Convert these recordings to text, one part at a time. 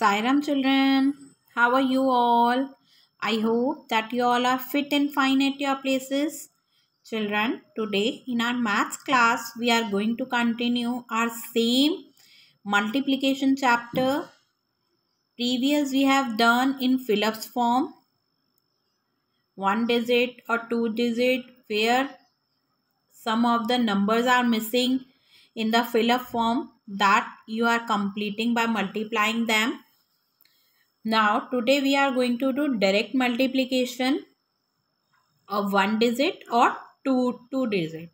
Sairam children, how are you all? I hope that you all are fit and fine at your places. Children, today in our maths class, we are going to continue our same multiplication chapter. Previous we have done in Phillips form. One digit or two digit where some of the numbers are missing in the fill-up form that you are completing by multiplying them now today we are going to do direct multiplication of one digit or two two digit.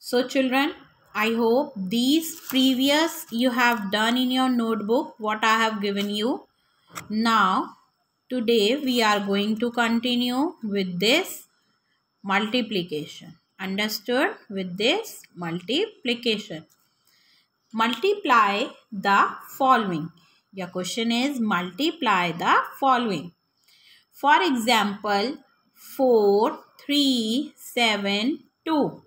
So children I hope these previous you have done in your notebook what I have given you. Now today we are going to continue with this multiplication. Understood with this multiplication. Multiply the following your question is multiply the following. For example, 4, 3, 7, 2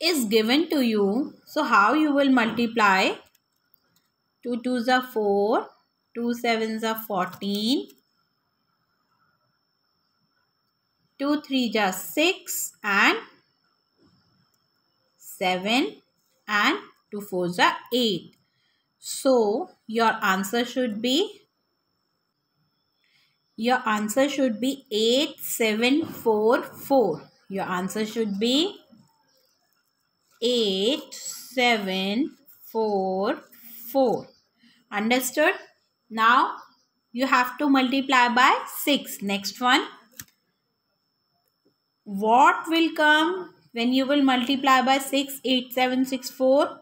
is given to you. So how you will multiply? 2 2s are 4, 2 7s are 14, 2 3 are 6 and 7 and 2 4s are 8. So your answer should be your answer should be 8744. Your answer should be 8744. Understood? Now you have to multiply by 6. Next one. What will come when you will multiply by 6? 8764.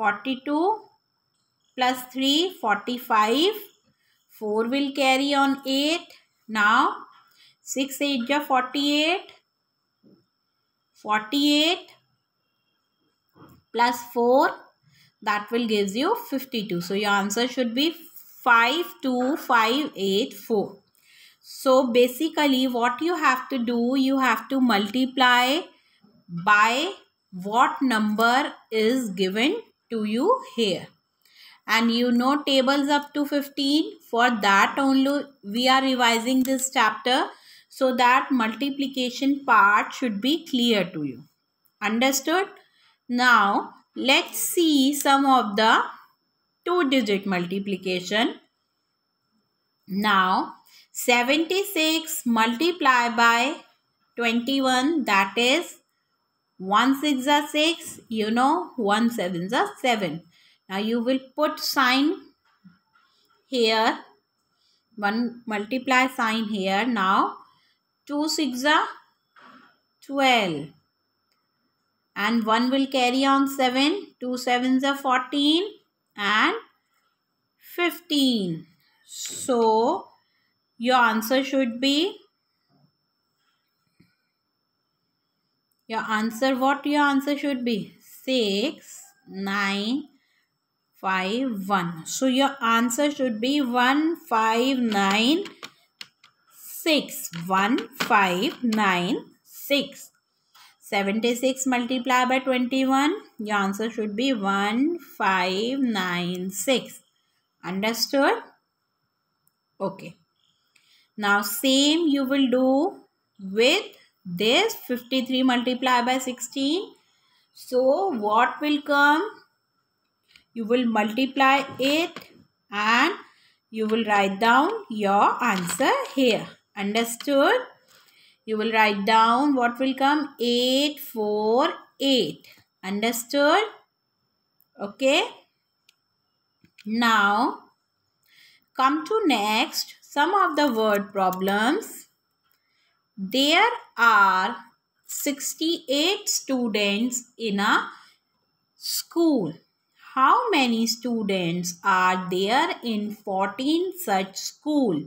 42 plus 3, 45. 4 will carry on 8. Now, 6 8 of 48. 48 plus 4 that will gives you 52. So, your answer should be 52584. So, basically what you have to do, you have to multiply by what number is given to you here. And you know tables up to 15. For that only we are revising this chapter so that multiplication part should be clear to you. Understood? Now let's see some of the two digit multiplication. Now 76 multiplied by 21 that is 1 6 are 6, you know 1 7 are 7. Now you will put sign here, 1 multiply sign here. Now 2 6 are 12 and 1 will carry on 7, 2 7s are 14 and 15. So your answer should be your answer what your answer should be 6 9 5 1 so your answer should be 1 5 9 6 1 5 9 6 76 multiplied by 21 your answer should be 1 5 9 6 understood okay now same you will do with this 53 multiply by 16 so what will come you will multiply it and you will write down your answer here understood you will write down what will come 8 4 8 understood okay now come to next some of the word problems there are 68 students in a school. How many students are there in 14 such school?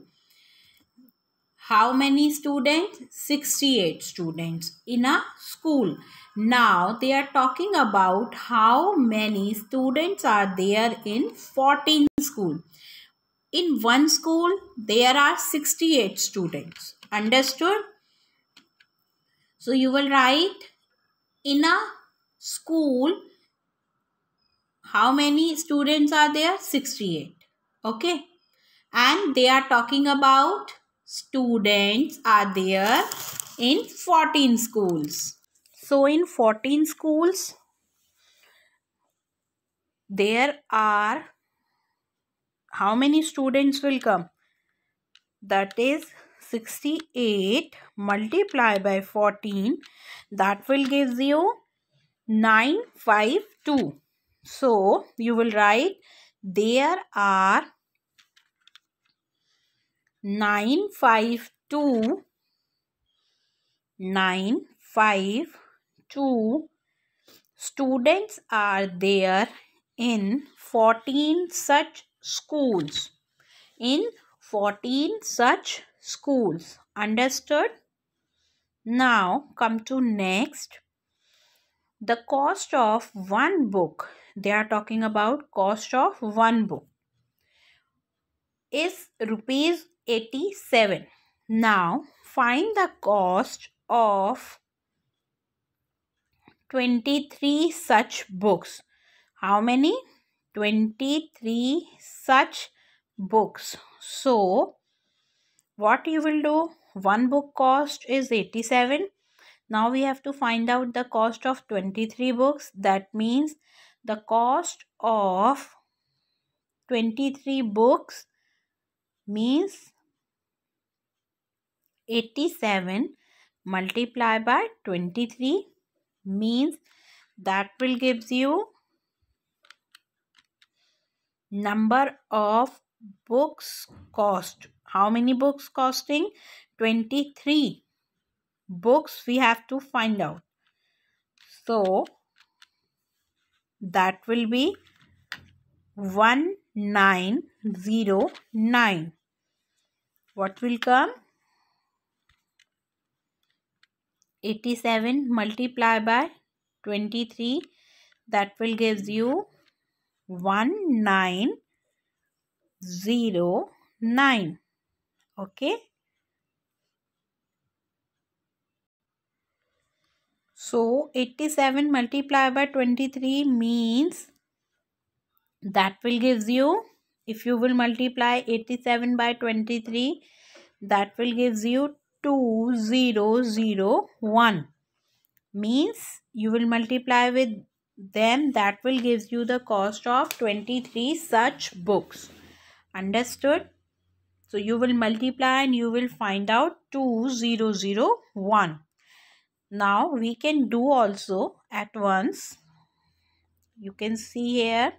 How many students? 68 students in a school. Now they are talking about how many students are there in 14 school. In one school, there are 68 students. Understood? So you will write in a school how many students are there? 68. Okay. And they are talking about students are there in 14 schools. So in 14 schools there are how many students will come? That is 68 multiplied by 14 that will give you 952. So you will write there are 952 952 students are there in 14 such schools in 14 such schools. Understood? Now come to next. The cost of one book. They are talking about cost of one book is rupees 87. Now find the cost of 23 such books. How many? 23 such books. So what you will do one book cost is 87 now we have to find out the cost of 23 books that means the cost of 23 books means 87 multiply by 23 means that will gives you number of books cost how many books costing? 23 books we have to find out. So, that will be 1909. What will come? 87 multiplied by 23 that will gives you 1909 okay so 87 multiplied by 23 means that will gives you if you will multiply 87 by 23 that will gives you 2001 means you will multiply with them that will gives you the cost of 23 such books understood so you will multiply and you will find out 2001. Now we can do also at once. You can see here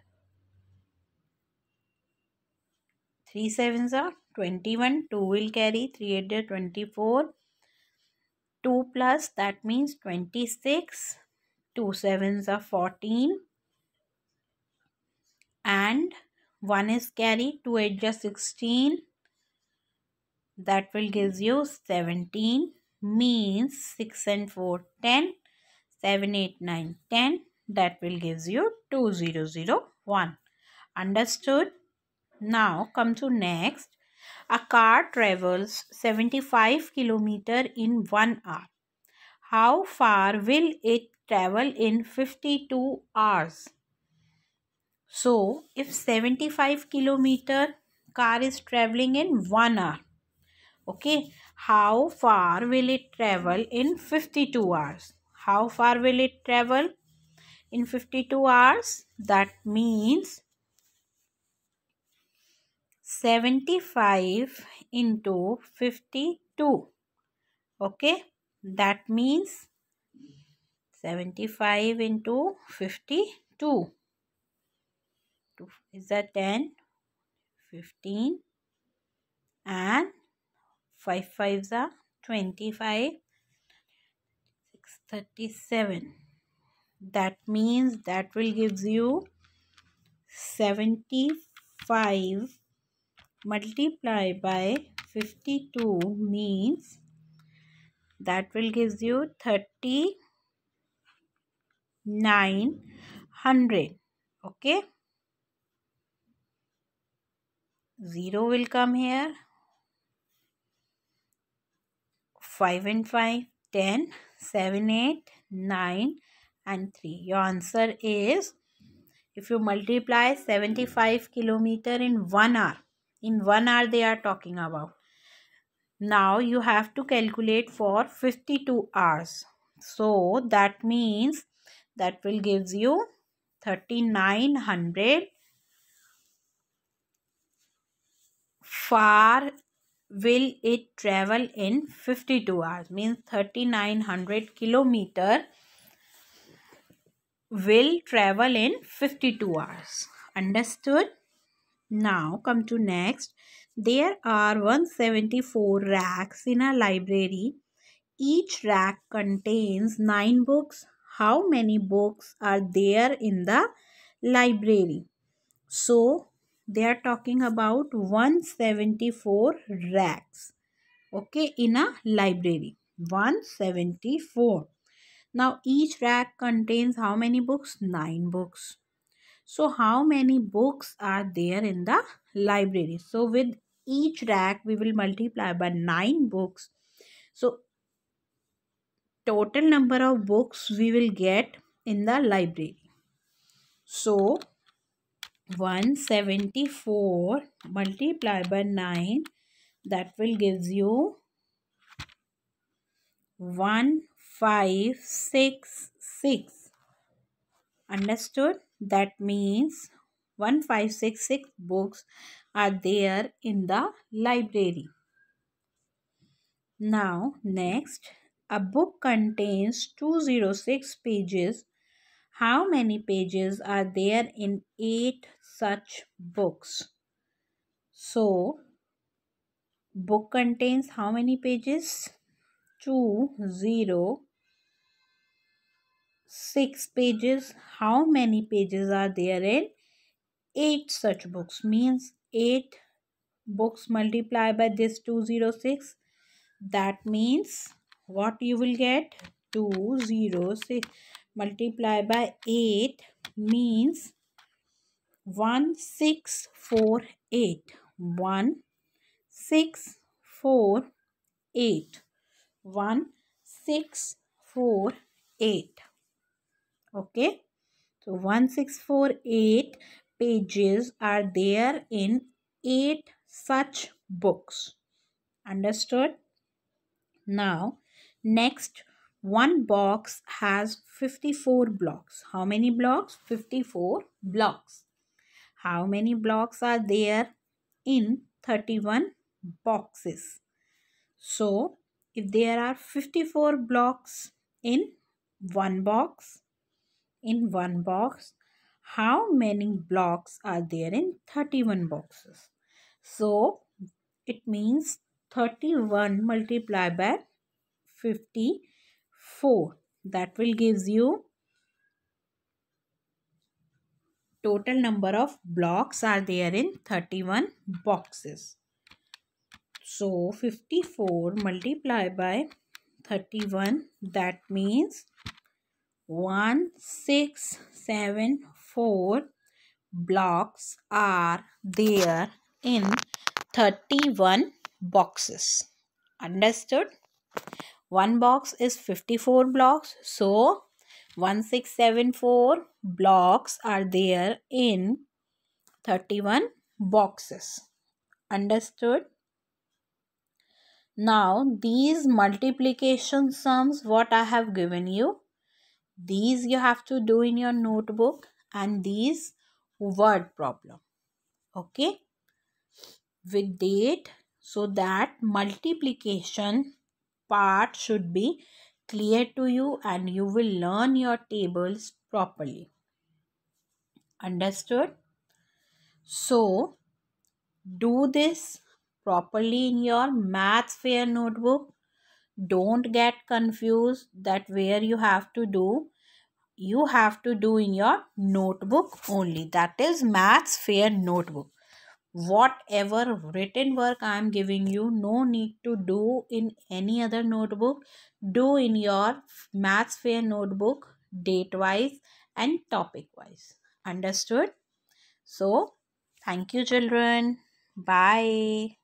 3 sevens are 21, 2 will carry, 3 8 are 24, 2 plus that means 26, 2 sevens are 14 and 1 is carry, 2 8 are 16, that will give you 17 means 6 and 4 10 7 8 9 10 that will gives you 2001 understood now come to next a car travels 75 kilometer in 1 hour how far will it travel in 52 hours so if 75 kilometer car is traveling in 1 hour okay how far will it travel in 52 hours how far will it travel in 52 hours that means 75 into 52 okay that means 75 into 52 is that 10 15 and 5 5s are 25 6 37 that means that will gives you 75 multiply by 52 means that will gives you 3900 okay 0 will come here 5 and 5, 10, 7, 8, 9 and 3. Your answer is if you multiply 75 kilometer in 1 hour. In 1 hour they are talking about. Now you have to calculate for 52 hours. So that means that will gives you 3900 far will it travel in 52 hours means 3900 kilometer will travel in 52 hours understood now come to next there are 174 racks in a library each rack contains 9 books how many books are there in the library so they are talking about 174 racks okay in a library 174 now each rack contains how many books 9 books so how many books are there in the library so with each rack we will multiply by 9 books so total number of books we will get in the library so 174 multiplied by 9 that will gives you 1566 understood that means 1566 books are there in the library now next a book contains 206 pages how many pages are there in 8 such books? So, book contains how many pages? 2, 0, 6 pages. How many pages are there in 8 such books? Means 8 books multiplied by this 206. That means what you will get? 206 multiply by 8 means 1648 1 6 4 8 1 6 4 8 okay so 1648 pages are there in 8 such books understood now next one box has 54 blocks. How many blocks? 54 blocks. How many blocks are there in 31 boxes? So, if there are 54 blocks in one box, in one box, how many blocks are there in 31 boxes? So, it means 31 multiplied by 50 4 that will gives you total number of blocks are there in 31 boxes so 54 multiply by 31 that means 1674 blocks are there in 31 boxes understood 1 box is 54 blocks. So 1674 blocks are there in 31 boxes. Understood? Now these multiplication sums what I have given you. These you have to do in your notebook and these word problem. Okay. With date so that multiplication part should be clear to you and you will learn your tables properly. Understood? So, do this properly in your maths fair notebook. Don't get confused that where you have to do. You have to do in your notebook only. That is maths fair notebook whatever written work I am giving you, no need to do in any other notebook. Do in your Maths Fair notebook, date wise and topic wise. Understood? So, thank you, children. Bye.